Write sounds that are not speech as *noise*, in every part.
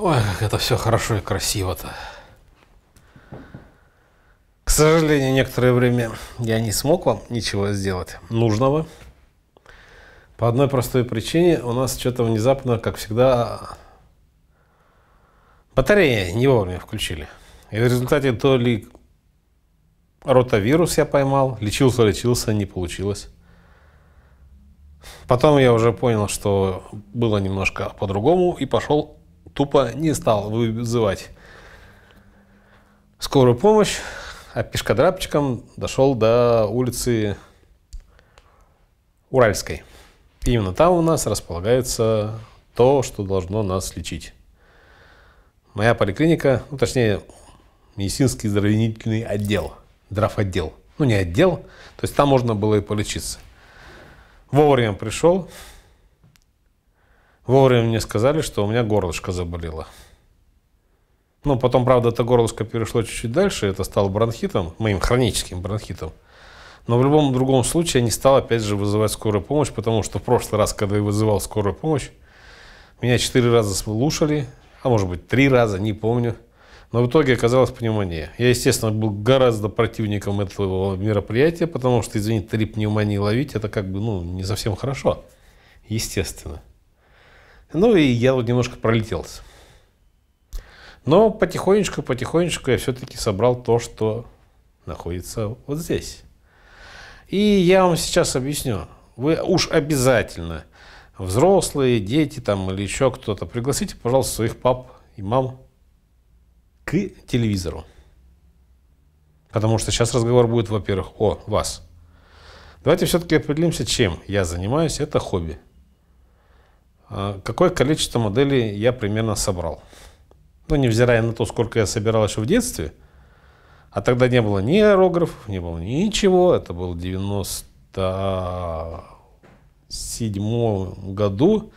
Ой, как это все хорошо и красиво-то. К сожалению, некоторое время я не смог вам ничего сделать нужного. По одной простой причине у нас что-то внезапно, как всегда, батареи не вовремя включили. И в результате то ли ротавирус я поймал, лечился, лечился, не получилось. Потом я уже понял, что было немножко по-другому и пошел тупо не стал вызывать скорую помощь, а пешкодрабчиком дошел до улицы Уральской. И именно там у нас располагается то, что должно нас лечить. Моя поликлиника, ну точнее, медицинский здравоохранительный отдел, драфотдел. Ну не отдел, то есть там можно было и полечиться. Вовремя пришел, Вовремя мне сказали, что у меня горлышко заболело. Ну, потом, правда, это горлышко перешло чуть-чуть дальше, это стало бронхитом, моим хроническим бронхитом. Но в любом другом случае я не стал опять же вызывать скорую помощь, потому что в прошлый раз, когда я вызывал скорую помощь, меня четыре раза слушали, а может быть три раза, не помню. Но в итоге оказалось пневмония. Я, естественно, был гораздо противником этого мероприятия, потому что, извините, три пневмонии ловить, это как бы, ну, не совсем хорошо. Естественно. Ну и я вот немножко пролетелся. Но потихонечку, потихонечку я все-таки собрал то, что находится вот здесь. И я вам сейчас объясню. Вы уж обязательно, взрослые, дети там или еще кто-то, пригласите, пожалуйста, своих пап и мам к телевизору. Потому что сейчас разговор будет, во-первых, о вас. Давайте все-таки определимся, чем я занимаюсь. Это хобби. А какое количество моделей я примерно собрал. Ну, невзирая на то, сколько я собирал еще в детстве. А тогда не было ни аэрографов, не было ничего. Это был 97 году.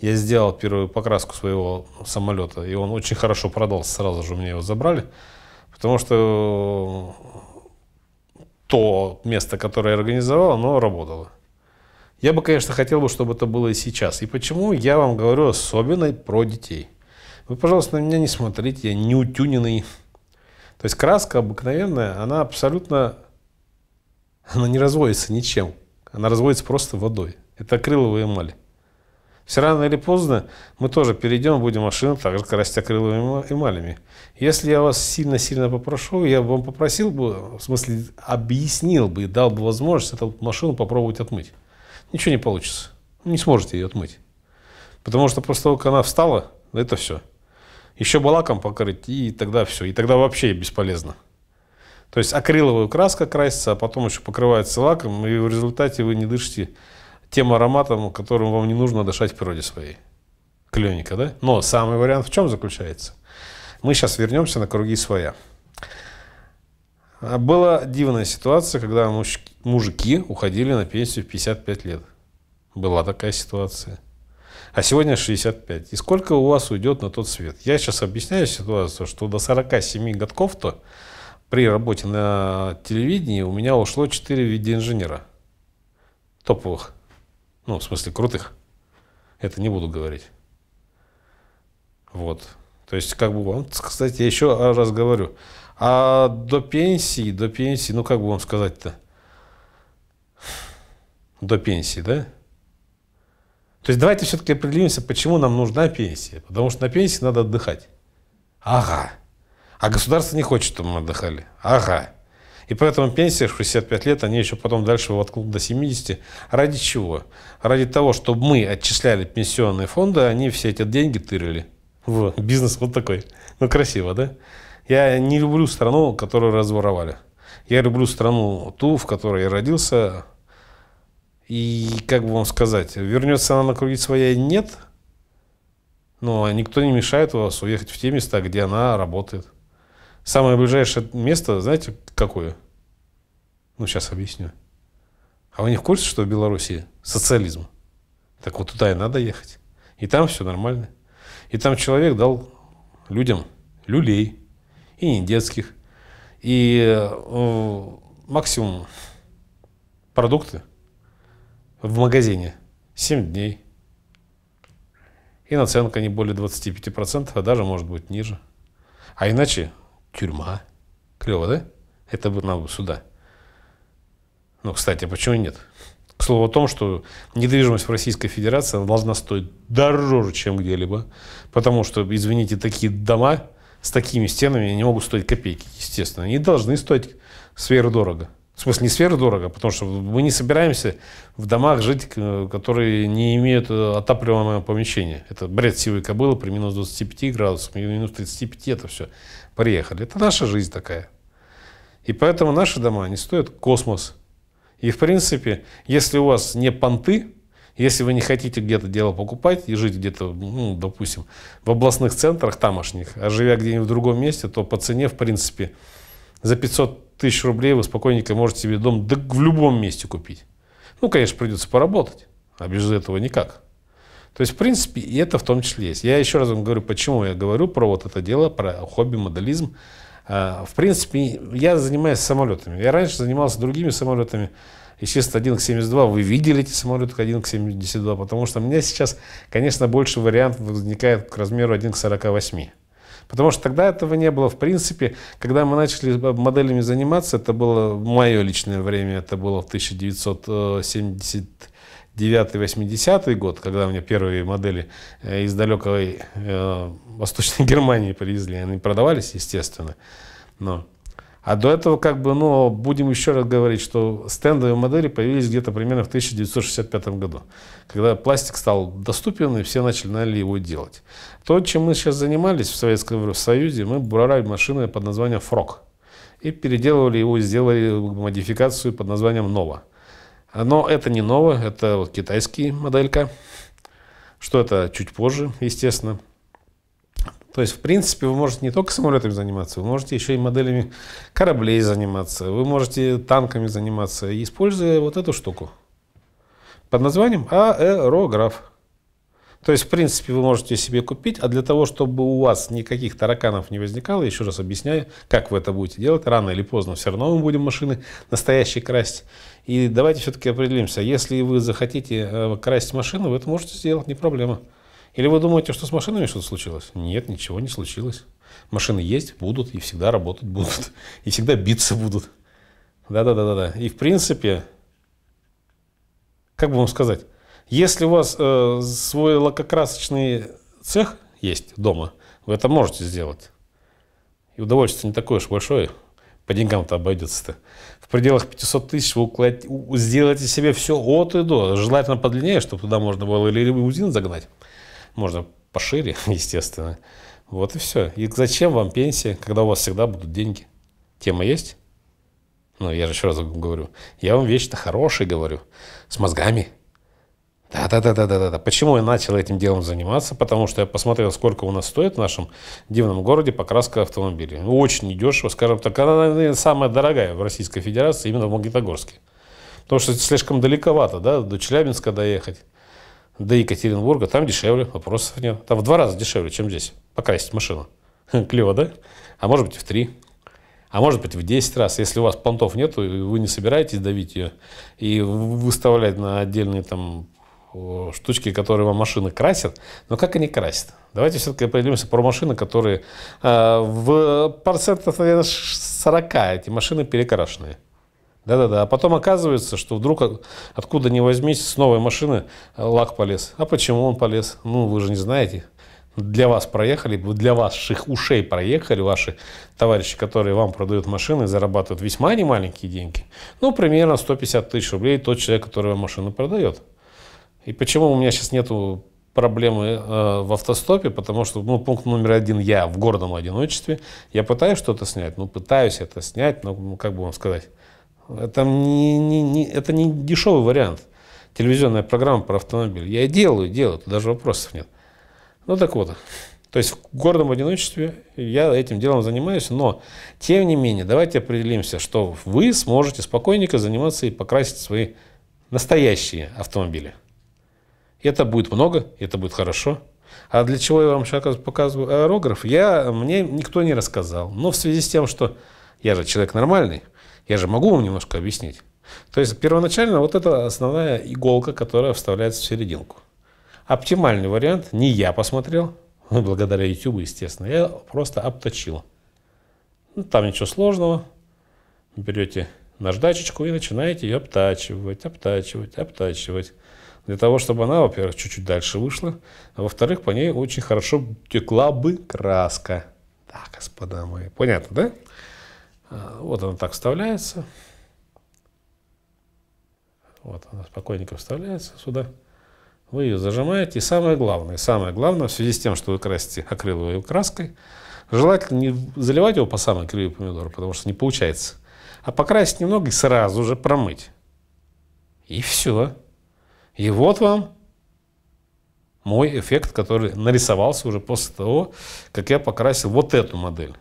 Я сделал первую покраску своего самолета, и он очень хорошо продался. Сразу же у меня его забрали. Потому что то место, которое я организовал, оно работало. Я бы, конечно, хотел бы, чтобы это было и сейчас. И почему я вам говорю особенно про детей? Вы, пожалуйста, на меня не смотрите, я не утюненный. То есть краска обыкновенная, она абсолютно... Она не разводится ничем. Она разводится просто водой. Это акриловая эмаль. Все рано или поздно мы тоже перейдем, будем машину также красить акриловыми эмалями. Если я вас сильно-сильно попрошу, я бы вам попросил бы, в смысле, объяснил бы и дал бы возможность эту машину попробовать отмыть ничего не получится. Не сможете ее отмыть. Потому что после того, как она встала, это все. Еще балаком покрыть, и тогда все. И тогда вообще бесполезно. То есть акриловая краска красится, а потом еще покрывается лаком, и в результате вы не дышите тем ароматом, которым вам не нужно дышать в природе своей. Клёника, да? Но самый вариант в чем заключается? Мы сейчас вернемся на круги своя. А была дивная ситуация, когда мужики уходили на пенсию в 55 лет. Была такая ситуация. А сегодня 65. И сколько у вас уйдет на тот свет? Я сейчас объясняю ситуацию, что до 47 годков-то при работе на телевидении у меня ушло 4 инженера, Топовых. Ну, в смысле, крутых. Это не буду говорить. Вот. То есть, как бы вам, кстати, я еще раз говорю, а до пенсии, до пенсии, ну как бы вам сказать-то? До пенсии, да? То есть давайте все-таки определимся, почему нам нужна пенсия. Потому что на пенсии надо отдыхать. Ага. А государство не хочет, чтобы мы отдыхали. Ага. И поэтому пенсия 65 лет, они еще потом дальше воткнут до 70. Ради чего? Ради того, чтобы мы отчисляли пенсионные фонды, а они все эти деньги тырили. Вот, бизнес вот такой. Ну, красиво, да? Я не люблю страну, которую разворовали. Я люблю страну ту, в которой я родился. И как бы вам сказать, вернется она на круги своя или нет, но никто не мешает у вас уехать в те места, где она работает. Самое ближайшее место, знаете, какое? Ну, сейчас объясню. А вы не в курсе, что в Беларуси социализм? Так вот туда и надо ехать. И там все нормально. И там человек дал людям люлей, и не детских. И э, максимум продукты в магазине 7 дней. И наценка не более 25%, а даже может быть ниже. А иначе тюрьма. Клево, да? Это бы нам сюда. Ну, кстати, а почему нет? К слову о том, что недвижимость в Российской Федерации должна стоить дороже, чем где-либо. Потому что, извините, такие дома с такими стенами не могут стоить копейки, естественно. Они должны стоить сверхдорого, В смысле, не сверхдорого, потому что мы не собираемся в домах жить, э, которые не имеют э, отапливаемого помещения, Это бред сивой кобылы при минус 25 градусах, минус 35 это все. Приехали. Это наша жизнь такая. И поэтому наши дома, они стоят космос. И, в принципе, если у вас не понты, если вы не хотите где-то дело покупать и жить где-то, ну, допустим, в областных центрах тамошних, а живя где-нибудь в другом месте, то по цене, в принципе, за 500 тысяч рублей вы спокойненько можете себе дом да в любом месте купить. Ну, конечно, придется поработать, а без этого никак. То есть, в принципе, и это в том числе есть. Я еще раз вам говорю, почему я говорю про вот это дело, про хобби, моделизм. А, в принципе, я занимаюсь самолетами. Я раньше занимался другими самолетами. Исчез-1К-72, вы видели эти самолеты к 1К-72, потому что у меня сейчас, конечно, больше вариантов возникает к размеру 1 к 48. Потому что тогда этого не было. В принципе, когда мы начали моделями заниматься, это было мое личное время, это было в 1979-80 год, когда мне первые модели э, из далекой э, Восточной *laughs* Германии привезли. Они продавались, естественно. Но а до этого, как бы, ну, будем еще раз говорить, что стендовые модели появились где-то примерно в 1965 году, когда пластик стал доступен, и все начали начинали его делать. То, чем мы сейчас занимались в Советском Союзе, мы брали машины под названием «Фрок». И переделывали его, сделали модификацию под названием «Нова». Но это не «Нова», это вот китайская моделька. Что это чуть позже, естественно. То есть, в принципе, вы можете не только самолетами заниматься, вы можете еще и моделями кораблей заниматься, вы можете танками заниматься, используя вот эту штуку под названием аэрограф. То есть, в принципе, вы можете себе купить, а для того, чтобы у вас никаких тараканов не возникало, еще раз объясняю, как вы это будете делать, рано или поздно все равно мы будем машины настоящие красть. И давайте все-таки определимся, если вы захотите э, красть машину, вы это можете сделать, не проблема. Или вы думаете, что с машинами что-то случилось? Нет, ничего не случилось. Машины есть, будут, и всегда работать будут, *laughs* и всегда биться будут. Да-да-да-да. да. И в принципе, как бы вам сказать, если у вас э, свой лакокрасочный цех есть дома, вы это можете сделать. И удовольствие не такое уж большое. По деньгам-то обойдется-то. В пределах 500 тысяч вы уклад... сделаете себе все от и до. Желательно подлиннее, чтобы туда можно было или лимузин загнать. Можно пошире, *laughs* естественно. Вот и все. И зачем вам пенсия, когда у вас всегда будут деньги? Тема есть? Ну, я же еще раз говорю. Я вам вещи-то хорошие говорю. С мозгами. Да-да-да-да-да-да. Почему я начал этим делом заниматься? Потому что я посмотрел, сколько у нас стоит в нашем дивном городе покраска автомобилей. Ну, очень недешево, скажем так. Она, наверное, самая дорогая в Российской Федерации, именно в Магнитогорске. Потому что слишком далековато, да, до Челябинска доехать до Екатеринбурга, там дешевле, вопросов нет. Там в два раза дешевле, чем здесь, покрасить машину. *laughs* Клево, да? А может быть, в три. А может быть, в 10 раз. Если у вас понтов нет, вы не собираетесь давить ее и выставлять на отдельные там штучки, которые вам машины красят. Но как они красят? Давайте все-таки определимся про машины, которые э, в процентов, наверное, 40 эти машины перекрашенные. Да-да-да. А потом оказывается, что вдруг откуда ни возьмись, с новой машины э, лак полез. А почему он полез? Ну, вы же не знаете. Для вас проехали, для ваших ушей проехали ваши товарищи, которые вам продают машины, и зарабатывают весьма немаленькие деньги. Ну, примерно 150 тысяч рублей тот человек, который вам машину продает. И почему у меня сейчас нету проблемы э, в автостопе, потому что ну, пункт номер один я в гордом одиночестве. Я пытаюсь что-то снять, ну пытаюсь это снять, но ну, как бы вам сказать. Это не, не, не, это не дешевый вариант. Телевизионная программа про автомобиль. Я и делаю, делаю, даже вопросов нет. Ну так вот. То есть в гордом одиночестве я этим делом занимаюсь, но тем не менее, давайте определимся, что вы сможете спокойненько заниматься и покрасить свои настоящие автомобили. Это будет много, это будет хорошо. А для чего я вам сейчас показываю аэрограф? Я, мне никто не рассказал. Но в связи с тем, что я же человек нормальный, я же могу вам немножко объяснить. То есть первоначально вот это основная иголка, которая вставляется в серединку. Оптимальный вариант не я посмотрел, *laughs* благодаря YouTube, естественно, я просто обточил. Ну, там ничего сложного. Берете наждачечку и начинаете ее обтачивать, обтачивать, обтачивать. Для того, чтобы она, во-первых, чуть-чуть дальше вышла, а во-вторых, по ней очень хорошо текла бы краска. Так, господа мои, понятно, да? А, вот она так вставляется. Вот она спокойненько вставляется сюда. Вы ее зажимаете. И самое главное, самое главное, в связи с тем, что вы красите акриловой краской, желательно не заливать его по самой кривой помидора, потому что не получается. А покрасить немного и сразу же промыть. И все. И вот вам мой эффект, который нарисовался уже после того, как я покрасил вот эту модель.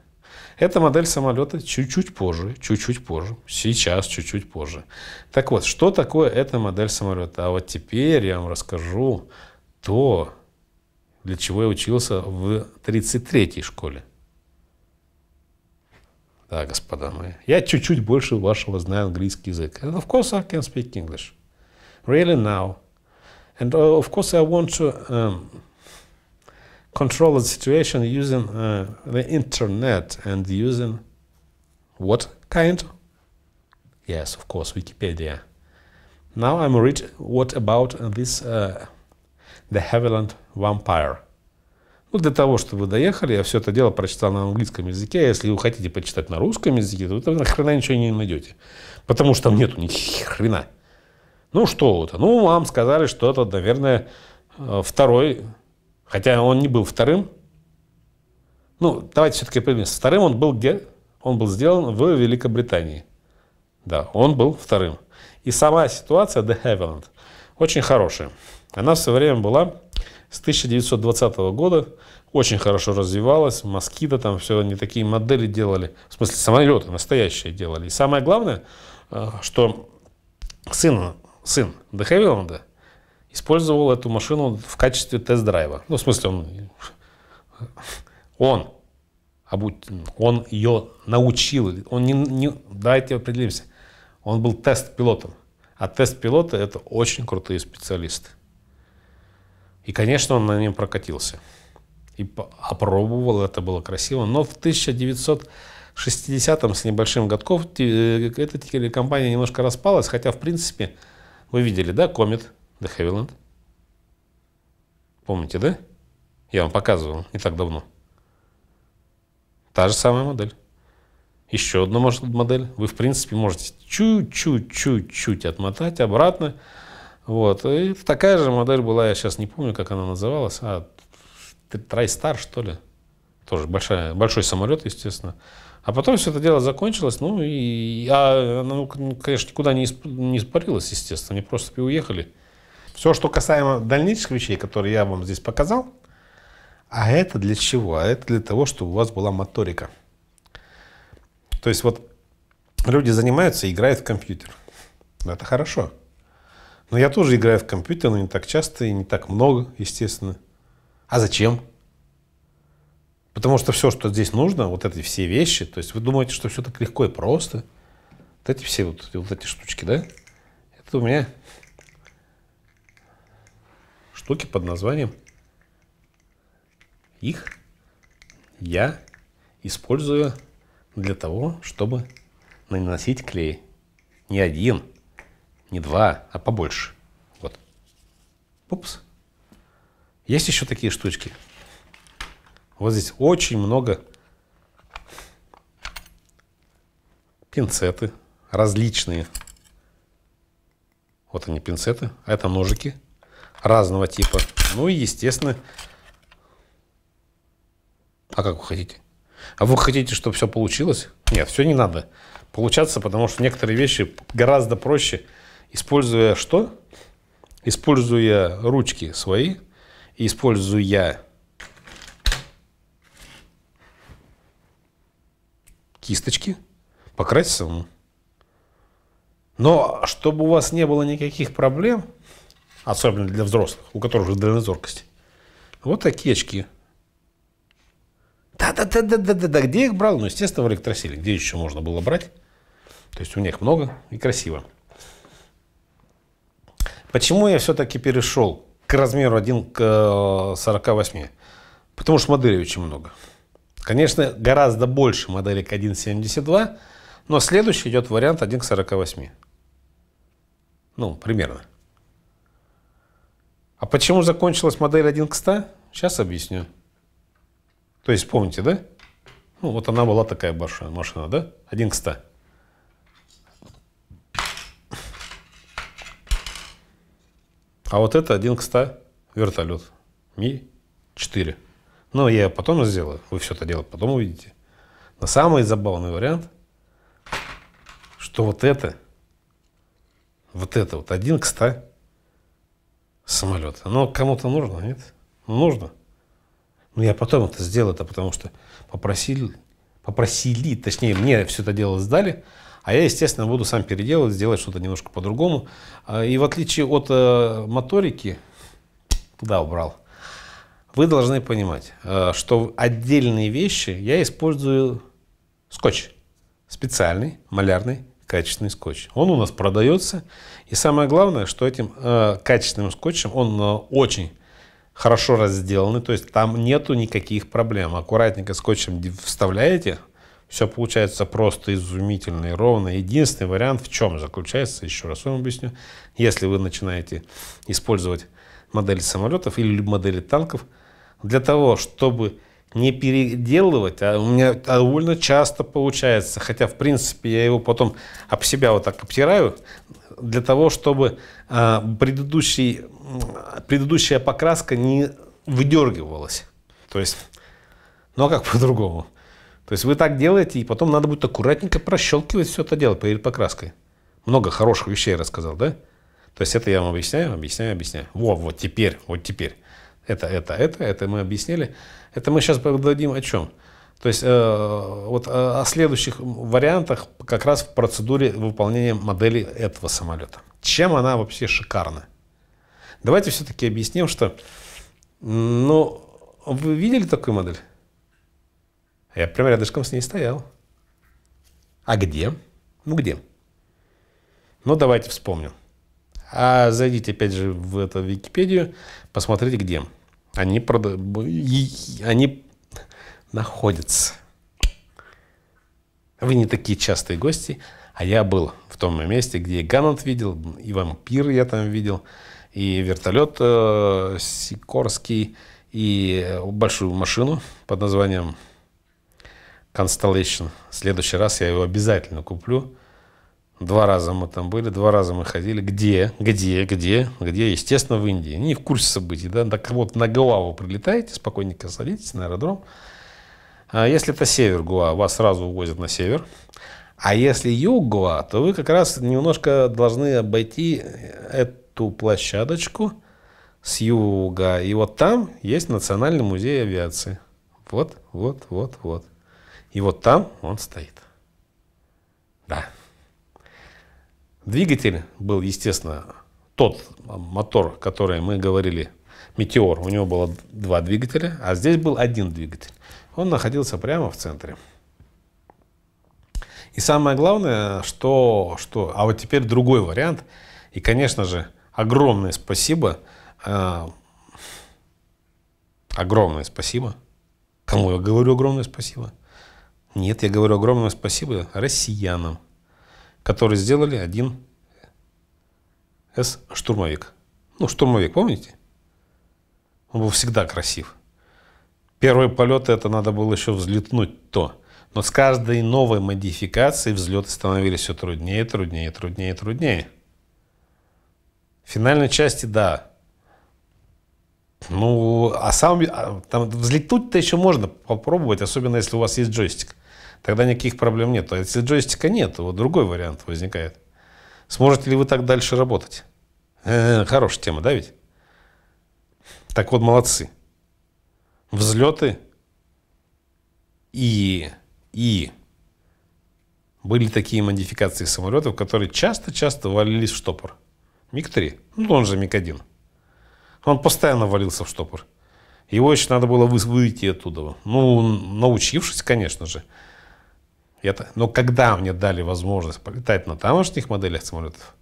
Эта модель самолета чуть-чуть позже, чуть-чуть позже, сейчас чуть-чуть позже. Так вот, что такое эта модель самолета? А вот теперь я вам расскажу то, для чего я учился в 33-й школе. Да, господа мои, я чуть-чуть больше вашего знаю английский язык. And of course I can speak English. Really now. And uh, of course I want to um, control the situation using uh, the internet and using what kind? Yes, of course, Wikipedia. Now I'm read what about this uh, The Havilland Vampire. Ну, для того, чтобы вы доехали, я все это дело прочитал на английском языке. Если вы хотите почитать на русском языке, то вы хрена ничего не найдете. Потому что там нету ни хрена. Ну, что это? Ну, вам сказали, что это, наверное, э, второй Хотя он не был вторым. Ну, давайте все-таки определимся. Вторым он был где? Он был сделан в Великобритании. Да, он был вторым. И сама ситуация The Havilland очень хорошая. Она в свое время была с 1920 года, очень хорошо развивалась, москита там все, не такие модели делали, в смысле самолеты настоящие делали. И самое главное, э, что сын, сын Де Havilland использовал эту машину в качестве тест-драйва. Ну, в смысле, он, он, а он ее научил. Он не, не, давайте определимся. Он был тест-пилотом. А тест-пилоты — это очень крутые специалисты. И, конечно, он на нем прокатился. И опробовал, это было красиво. Но в 1960-м с небольшим годков э, эта телекомпания немножко распалась, хотя, в принципе, вы видели, да, Комет — The Havilland. Помните, да? Я вам показывал не так давно. Та же самая модель. Еще одна может, модель. Вы, в принципе, можете чуть-чуть-чуть-чуть отмотать обратно. Вот. И такая же модель была, я сейчас не помню, как она называлась. А, Трайстар, что ли? Тоже большая, большой самолет, естественно. А потом все это дело закончилось, ну, и а, ну, конечно, никуда не, испарилась, естественно. Они просто уехали. Все, что касаемо дальнейших вещей, которые я вам здесь показал, а это для чего? А это для того, чтобы у вас была моторика. То есть вот люди занимаются и играют в компьютер. Это хорошо. Но я тоже играю в компьютер, но не так часто и не так много, естественно. А зачем? Потому что все, что здесь нужно, вот эти все вещи, то есть вы думаете, что все так легко и просто. Вот эти все вот, вот эти штучки, да? Это у меня штуки под названием их я использую для того, чтобы наносить клей. Не один, не два, а побольше. Вот. Пупс. Есть еще такие штучки. Вот здесь очень много пинцеты различные. Вот они пинцеты, а это ножики – разного типа. Ну и, естественно, а как вы хотите? А вы хотите, чтобы все получилось? Нет, все не надо получаться, потому что некоторые вещи гораздо проще, используя что? Используя ручки свои, используя кисточки, покрасить самому. Но чтобы у вас не было никаких проблем – особенно для взрослых, у которых уже дальнозоркость. Вот такие очки. Да-да-да-да-да-да. Где их брал? Ну, естественно, в электросиле. Где еще можно было брать? То есть у них много и красиво. Почему я все-таки перешел к размеру 1 к 48? Э, Потому что моделей очень много. Конечно, гораздо больше моделей к 1.72, но следующий идет вариант 1 к 48. Ну, примерно. А почему закончилась модель 1 к 100? Сейчас объясню. То есть помните, да? Ну, вот она была такая большая машина, да? 1 к 100. А вот это 1 к 100 вертолет. Ми-4. Но я потом сделаю. Вы все это дело потом увидите. Но самый забавный вариант, что вот это, вот это вот 1 к 100 самолет. Но кому-то нужно, нет? Нужно. Но ну, я потом это сделал, это потому что попросили, попросили, точнее, мне все это дело сдали, а я, естественно, буду сам переделывать, сделать что-то немножко по-другому. А, и в отличие от э, моторики, туда убрал, вы должны понимать, э, что отдельные вещи я использую скотч специальный, малярный, качественный скотч. Он у нас продается. И самое главное, что этим э, качественным скотчем он э, очень хорошо разделаны, то есть там нету никаких проблем. Аккуратненько скотчем вставляете, все получается просто изумительно и ровно. Единственный вариант в чем заключается, еще раз вам объясню, если вы начинаете использовать модели самолетов или модели танков, для того, чтобы не переделывать, а у меня довольно часто получается, хотя, в принципе, я его потом об себя вот так обтираю, для того, чтобы э, предыдущий, предыдущая покраска не выдергивалась. То есть, ну а как *laughs* по-другому? То есть вы так делаете, и потом надо будет аккуратненько прощелкивать все это дело перед покраской. Много хороших вещей рассказал, да? То есть это я вам объясняю, объясняю, объясняю. Во, вот теперь, вот теперь это, это, это, это мы объяснили. Это мы сейчас поговорим о чем? То есть э, вот о следующих вариантах как раз в процедуре выполнения модели этого самолета. Чем она вообще шикарна? Давайте все-таки объясним, что, ну, вы видели такую модель? Я прямо рядышком с ней стоял. А где? Ну где? Ну давайте вспомним. А зайдите, опять же, в эту Википедию, посмотрите, где. Они, прода... они находятся. Вы не такие частые гости, а я был в том месте, где и Ганнет видел, и вампир я там видел, и вертолет э, Сикорский, и большую машину под названием Constellation. В следующий раз я его обязательно куплю Два раза мы там были, два раза мы ходили. Где? Где? Где? Где? Естественно, в Индии. Не в курсе событий, да? Так вот, на Гуаву прилетаете, спокойненько садитесь на аэродром. А если это север Гуа, вас сразу увозят на север. А если юг Гуа, то вы как раз немножко должны обойти эту площадочку с юга. И вот там есть Национальный музей авиации. Вот, вот, вот, вот. И вот там он стоит. Двигатель был, естественно, тот мотор, который мы говорили, Метеор, у него было два двигателя, а здесь был один двигатель. Он находился прямо в центре. И самое главное, что, что... А вот теперь другой вариант. И, конечно же, огромное спасибо, э, огромное спасибо. Кому я говорю огромное спасибо? Нет, я говорю огромное спасибо россиянам, которые сделали один С-штурмовик. Ну, штурмовик, помните? Он был всегда красив. Первые полеты это надо было еще взлетнуть то. Но с каждой новой модификацией взлеты становились все труднее, труднее, труднее, труднее. В финальной части, да. Ну, а сам... А, там взлетнуть-то еще можно попробовать, особенно если у вас есть джойстик. Тогда никаких проблем нет. А если джойстика нет, вот другой вариант возникает. Сможете ли вы так дальше работать? Э, хорошая тема, да ведь? Так вот, молодцы. Взлеты и, и были такие модификации самолетов, которые часто-часто валились в штопор. МиГ-3, ну он же МиГ-1. Он постоянно валился в штопор. Его еще надо было выйти оттуда. Ну, научившись, конечно же. Это, но когда мне дали возможность полетать на тамошних моделях самолетов,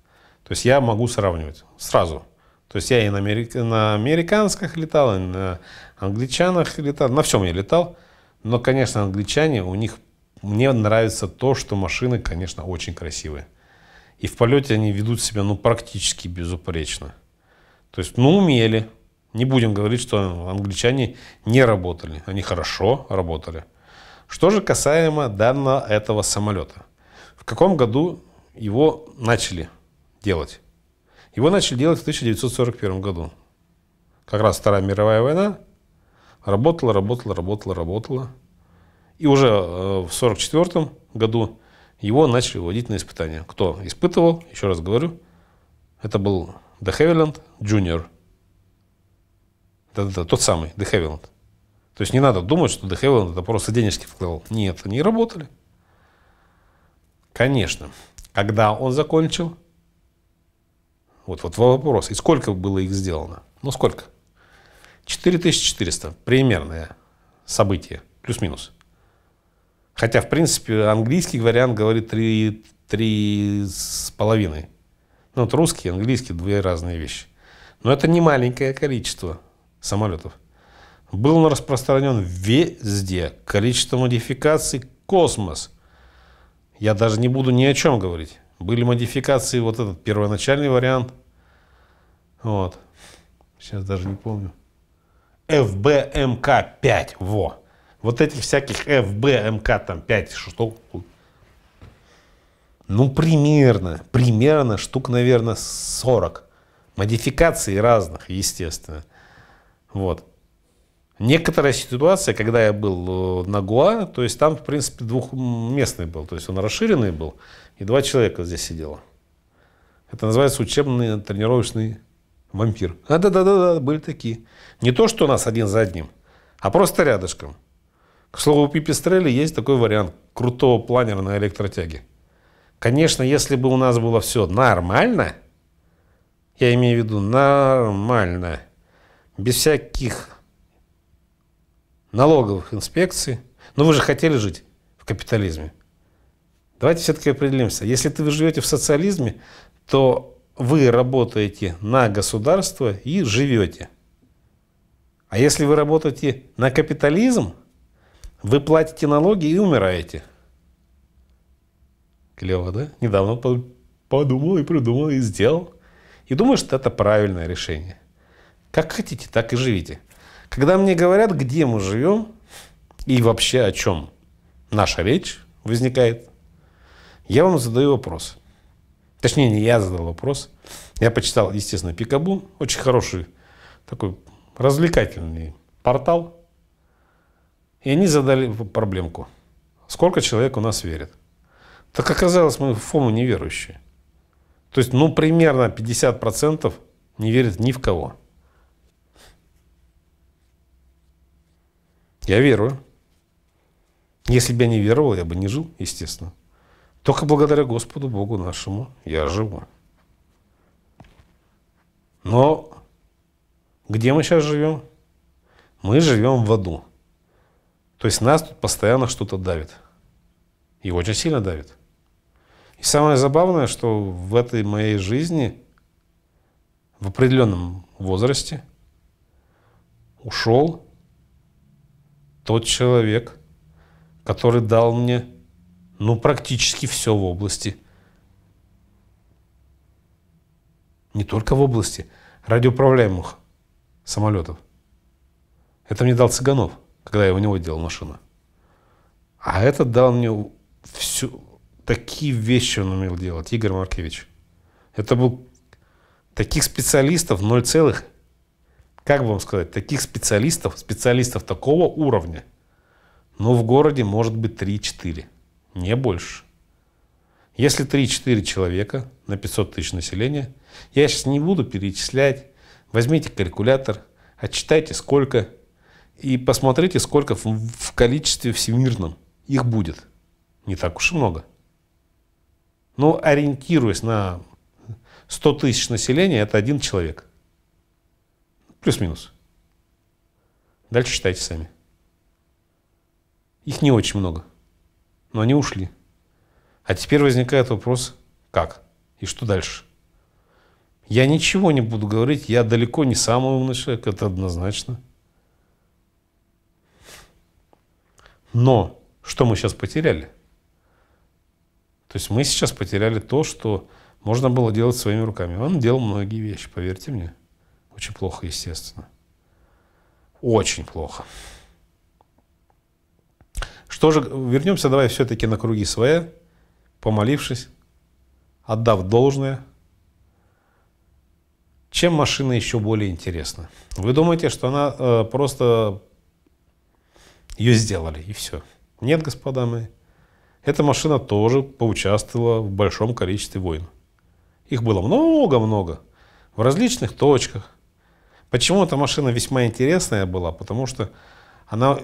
то есть я могу сравнивать сразу. То есть я и на, америк, на американских летал, и на англичанах летал, на всем я летал. Но, конечно, англичане, у них мне нравится то, что машины, конечно, очень красивые. И в полете они ведут себя, ну, практически безупречно. То есть, ну, умели. Не будем говорить, что англичане не работали. Они хорошо работали. Что же касаемо данного этого самолета? В каком году его начали делать? Его начали делать в 1941 году. Как раз Вторая мировая война. Работала, работала, работала, работала. И уже э, в 1944 году его начали выводить на испытания. Кто испытывал, еще раз говорю, это был Де Хевиленд Джуниор. Да-да-да, тот самый Де Хевиленд. То есть не надо думать, что The Havilland это просто денежки вкладывал. Нет, они работали. Конечно. Когда он закончил? Вот, вот вопрос. И сколько было их сделано? Ну, сколько? 4400. Примерное событие. Плюс-минус. Хотя, в принципе, английский вариант говорит 3, 3 с половиной. Ну, вот русский и английский две разные вещи. Но это не маленькое количество самолетов. Был он распространен везде. Количество модификаций – космос. Я даже не буду ни о чем говорить. Были модификации, вот этот первоначальный вариант. Вот. Сейчас даже не помню. ФБМК-5, во. Вот этих всяких ФБМК там 5 штук. Ну, примерно, примерно штук, наверное, 40. Модификаций разных, естественно. Вот. Некоторая ситуация, когда я был э, на Гуа, то есть там, в принципе, двухместный был, то есть он расширенный был, и два человека здесь сидело. Это называется учебный тренировочный вампир. А, да-да-да, были такие. Не то, что у нас один за одним, а просто рядышком. К слову, у Пипестрели есть такой вариант крутого планера на электротяге. Конечно, если бы у нас было все нормально, я имею в виду нормально, без всяких налоговых инспекций. Но вы же хотели жить в капитализме. Давайте все-таки определимся. Если вы живете в социализме, то вы работаете на государство и живете. А если вы работаете на капитализм, вы платите налоги и умираете. Клево, да? Недавно подумал и придумал и сделал. И думаю, что это правильное решение. Как хотите, так и живите. Когда мне говорят, где мы живем и вообще о чем наша речь возникает, я вам задаю вопрос. Точнее, не я задал вопрос. Я почитал, естественно, Пикабу. Очень хороший такой развлекательный портал. И они задали проблемку. Сколько человек у нас верит? Так оказалось, мы в Фому неверующие. То есть, ну, примерно 50% не верят ни в кого. Я верую. Если бы я не веровал, я бы не жил, естественно. Только благодаря Господу Богу нашему я живу. Но где мы сейчас живем? Мы живем в аду. То есть нас тут постоянно что-то давит. И очень сильно давит. И самое забавное, что в этой моей жизни в определенном возрасте ушел тот человек, который дал мне, ну, практически все в области. Не только в области радиоуправляемых самолетов. Это мне дал Цыганов, когда я у него делал машину. А этот дал мне всю... Такие вещи он умел делать, Игорь Маркевич. Это был таких специалистов целых как бы вам сказать, таких специалистов, специалистов такого уровня, ну, в городе может быть 3-4, не больше. Если 3-4 человека на 500 тысяч населения, я сейчас не буду перечислять, возьмите калькулятор, отчитайте сколько, и посмотрите, сколько в, в количестве всемирном их будет. Не так уж и много. Но ну, ориентируясь на 100 тысяч населения, это один человек – Плюс-минус. Дальше считайте сами. Их не очень много, но они ушли. А теперь возникает вопрос, как и что дальше? Я ничего не буду говорить, я далеко не самый умный человек, это однозначно. Но что мы сейчас потеряли? То есть мы сейчас потеряли то, что можно было делать своими руками. Он делал многие вещи, поверьте мне. Очень плохо, естественно. Очень плохо. Что же, вернемся давай все-таки на круги своя, помолившись, отдав должное. Чем машина еще более интересна? Вы думаете, что она э, просто ее сделали и все? Нет, господа мои. Эта машина тоже поучаствовала в большом количестве войн. Их было много-много в различных точках, Почему эта машина весьма интересная была? Потому что она,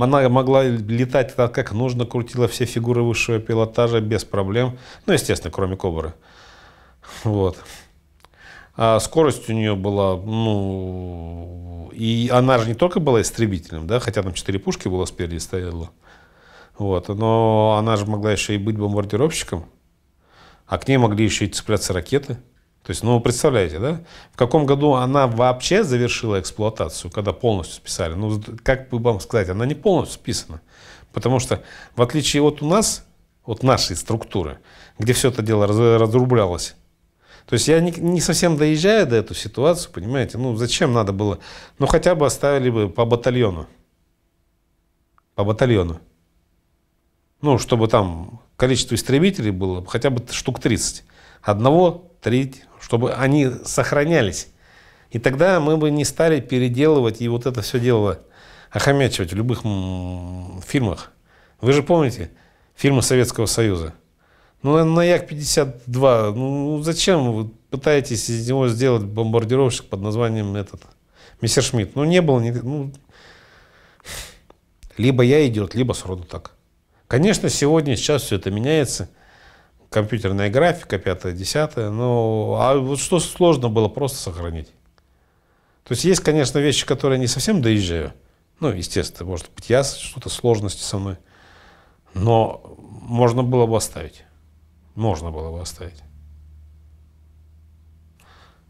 она могла летать так, как нужно, крутила все фигуры высшего пилотажа без проблем. Ну, естественно, кроме Кобры. Вот. А скорость у нее была, ну, и она же не только была истребителем, да, хотя там четыре пушки было спереди стояло. Вот, но она же могла еще и быть бомбардировщиком, а к ней могли еще и цепляться ракеты. То есть, ну, вы представляете, да? В каком году она вообще завершила эксплуатацию, когда полностью списали? Ну, как бы вам сказать, она не полностью списана. Потому что, в отличие от у нас, от нашей структуры, где все это дело разрублялось, то есть я не, не совсем доезжаю до эту ситуацию, понимаете, ну зачем надо было, ну хотя бы оставили бы по батальону, по батальону, ну чтобы там количество истребителей было хотя бы штук 30, одного треть, чтобы они сохранялись. И тогда мы бы не стали переделывать и вот это все дело охомячивать в любых фильмах. Вы же помните фильмы Советского Союза? Ну, на Як-52, ну зачем вы пытаетесь из него сделать бомбардировщик под названием этот мистер Шмидт Ну, не было, ну, либо я идет, либо сроду так. Конечно, сегодня, сейчас все это меняется – компьютерная графика, пятое, десятое. Ну, а вот что сложно было просто сохранить? То есть есть, конечно, вещи, которые не совсем доезжаю. Ну, естественно, может быть, я что-то сложности со мной. Но можно было бы оставить. Можно было бы оставить.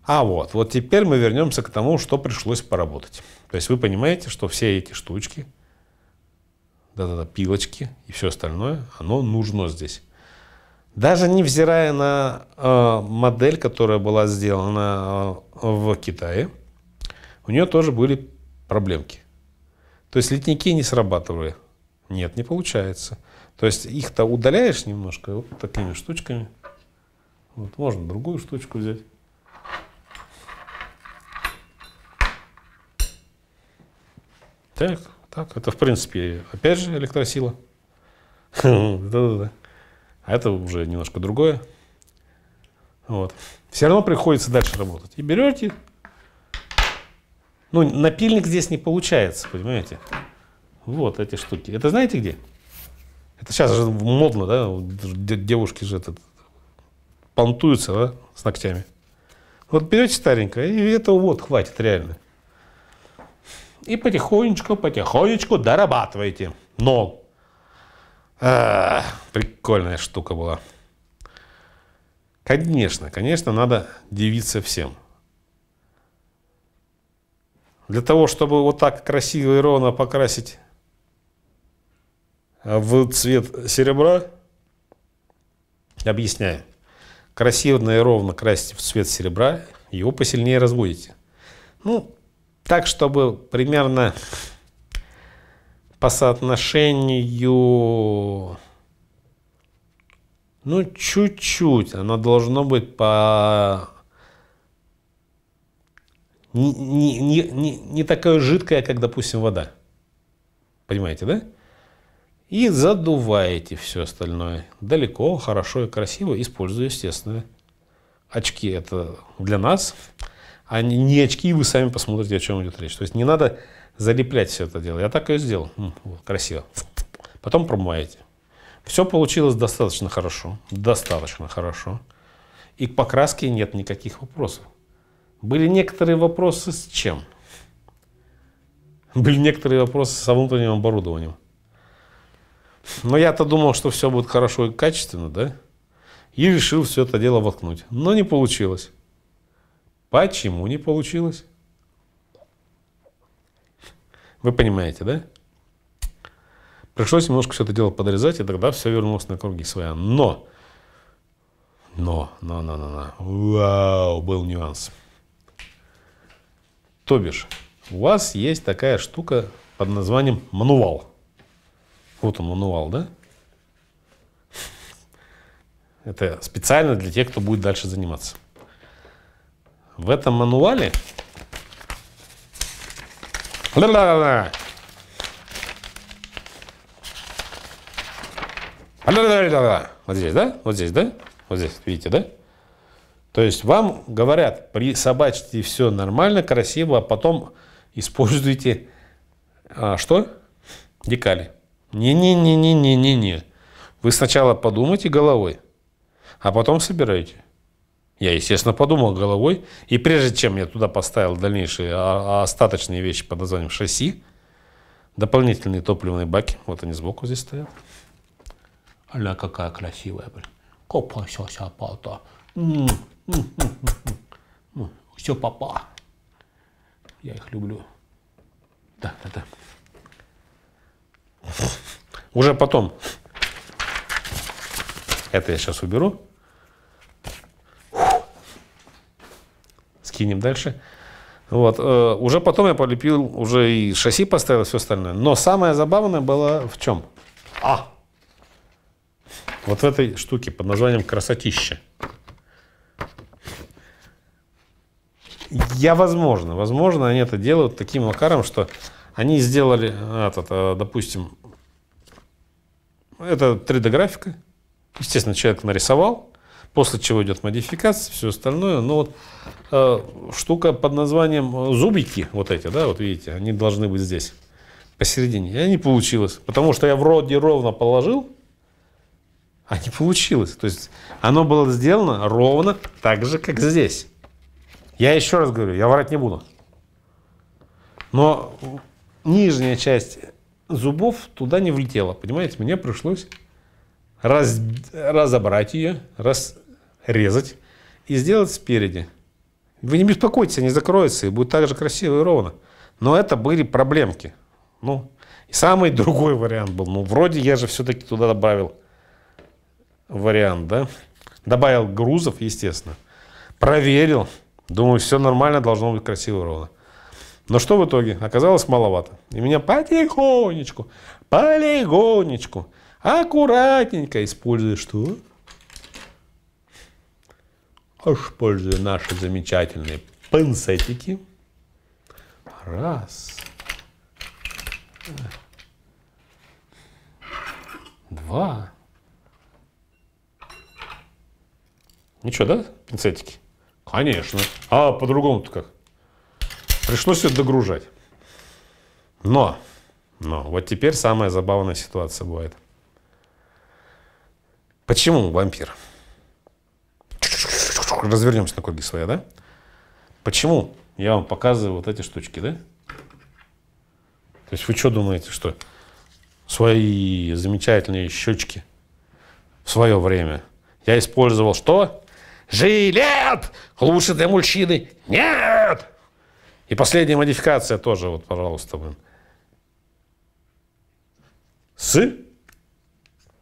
А вот, вот теперь мы вернемся к тому, что пришлось поработать. То есть вы понимаете, что все эти штучки, да-да-да, пилочки и все остальное, оно нужно здесь. Даже невзирая на э, модель, которая была сделана э, в Китае, у нее тоже были проблемки. То есть литники не срабатывали. Нет, не получается. То есть их-то удаляешь немножко вот такими штучками. Вот, можно другую штучку взять. Так, так, это в принципе, опять же, электросила. *laughs* Да-да-да. А это уже немножко другое. Вот. Все равно приходится дальше работать. И берете. Ну, напильник здесь не получается, понимаете? Вот эти штуки. Это знаете где? Это сейчас же модно, да? Девушки же этот, понтуются, да, с ногтями. Вот берете старенькое, и этого вот хватит реально. И потихонечку, потихонечку дорабатываете. Но а, прикольная штука была. Конечно, конечно, надо девиться всем. Для того, чтобы вот так красиво и ровно покрасить в цвет серебра, объясняю, красиво и ровно красить в цвет серебра, его посильнее разводите. Ну, так, чтобы примерно по соотношению, ну, чуть-чуть, оно должно быть по не, не, не, не, не такое жидкое, как, допустим, вода. Понимаете, да? И задуваете все остальное. Далеко, хорошо и красиво, используя, естественно, очки. Это для нас, а не очки, вы сами посмотрите, о чем идет речь. То есть не надо залеплять все это дело. Я так и сделал. красиво. Потом промываете. Все получилось достаточно хорошо. Достаточно хорошо. И к покраске нет никаких вопросов. Были некоторые вопросы с чем? Были некоторые вопросы со внутренним оборудованием. Но я-то думал, что все будет хорошо и качественно, да? И решил все это дело воткнуть. Но не получилось. Почему не получилось? Вы понимаете, да? Пришлось немножко все это дело подрезать, и тогда все вернулось на круги своя. Но! Но, но, но, но, но. Вау, был нюанс. То бишь, у вас есть такая штука под названием мануал. Вот он, мануал, да? Это специально для тех, кто будет дальше заниматься. В этом мануале Ла-ла-ла. Вот здесь, да? Вот здесь, да? Вот здесь, видите, да? То есть вам говорят, присобачьте все нормально, красиво, а потом используйте а, что? Декали. Не-не-не-не-не-не-не. Вы сначала подумайте головой, а потом собирайте. Я, естественно, подумал головой, и прежде чем я туда поставил дальнейшие а, а остаточные вещи под названием шасси, дополнительные топливные баки, вот они сбоку здесь стоят. Аля какая красивая, блин. Копа все папа. Все папа. Я их люблю. Да, да, да. Уже потом. Это я сейчас уберу. скинем дальше. Вот. Э, уже потом я полепил, уже и шасси поставил, и все остальное. Но самое забавное было в чем? А! Вот в этой штуке под названием «Красотища». Я, возможно, возможно, они это делают таким макаром, что они сделали, э, этот, э, допустим, это 3D-графика. Естественно, человек нарисовал, после чего идет модификация, все остальное. Но вот э, штука под названием э, зубики, вот эти, да, вот видите, они должны быть здесь, посередине. и не получилось, потому что я вроде ровно положил, а не получилось. То есть оно было сделано ровно так же, как здесь. Я еще раз говорю, я врать не буду. Но нижняя часть зубов туда не влетела, понимаете? Мне пришлось раз, разобрать ее, раз, резать и сделать спереди. Вы не беспокойтесь, они закроются и будет так же красиво и ровно. Но это были проблемки. Ну, и самый другой вариант был. Ну, вроде я же все-таки туда добавил вариант, да? Добавил грузов, естественно. Проверил. Думаю, все нормально, должно быть красиво и ровно. Но что в итоге? Оказалось маловато. И меня потихонечку, полигонечку, аккуратненько используя что? Использую наши замечательные пинцетики. Раз. Два. Ничего, да, пинцетики? Конечно. А по-другому-то как? Пришлось это догружать. Но, но, вот теперь самая забавная ситуация бывает. Почему вампир? развернемся на круги своя, да? Почему я вам показываю вот эти штучки, да? То есть вы что думаете, что свои замечательные щечки в свое время я использовал что? Жилет! Лучше для мужчины! Нет! И последняя модификация тоже, вот, пожалуйста, блин. С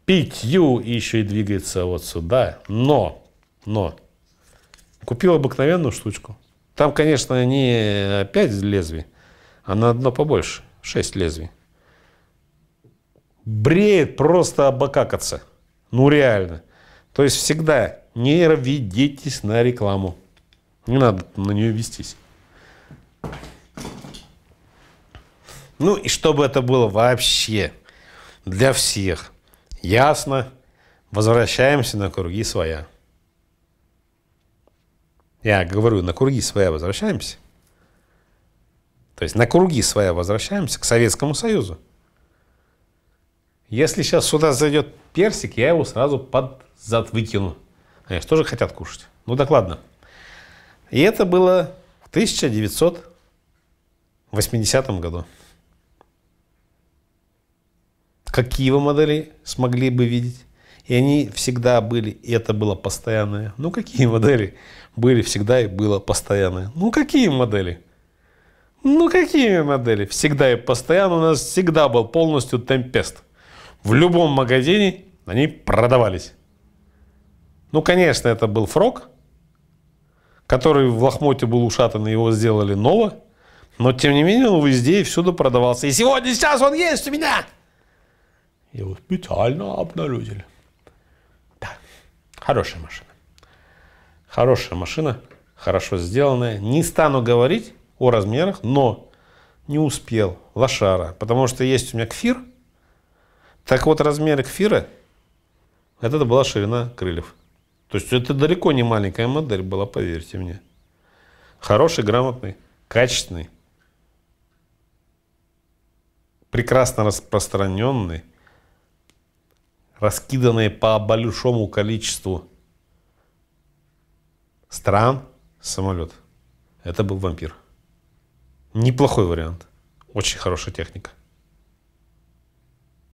пятью еще и двигается вот сюда. Но, но, Купил обыкновенную штучку. Там, конечно, не 5 лезвий, а на одно побольше. 6 лезвий. Бреет просто обокакаться. Ну, реально. То есть всегда не ведитесь на рекламу. Не надо на нее вестись. Ну и чтобы это было вообще для всех ясно, возвращаемся на круги своя. Я говорю, на круги своя возвращаемся. То есть на круги своя возвращаемся к Советскому Союзу. Если сейчас сюда зайдет персик, я его сразу под зад выкину. Они же тоже хотят кушать. Ну так ладно. И это было в 1980 году. Какие вы модели смогли бы видеть? И они всегда были, и это было постоянное. Ну какие модели? Были всегда и было постоянное. Ну какие модели? Ну какие модели? Всегда и постоянно у нас всегда был полностью темпест. В любом магазине они продавались. Ну, конечно, это был фрог, который в лохмоте был ушатан, и его сделали ново. Но, тем не менее, он везде и всюду продавался. И сегодня, сейчас он есть у меня! Его специально обнаружили. Хорошая машина. Хорошая машина, хорошо сделанная. Не стану говорить о размерах, но не успел. Лошара. Потому что есть у меня кфир. Так вот, размеры кфира, это была ширина крыльев. То есть это далеко не маленькая модель была, поверьте мне. Хороший, грамотный, качественный, прекрасно распространенный, раскиданные по большому количеству стран самолет. Это был вампир. Неплохой вариант. Очень хорошая техника.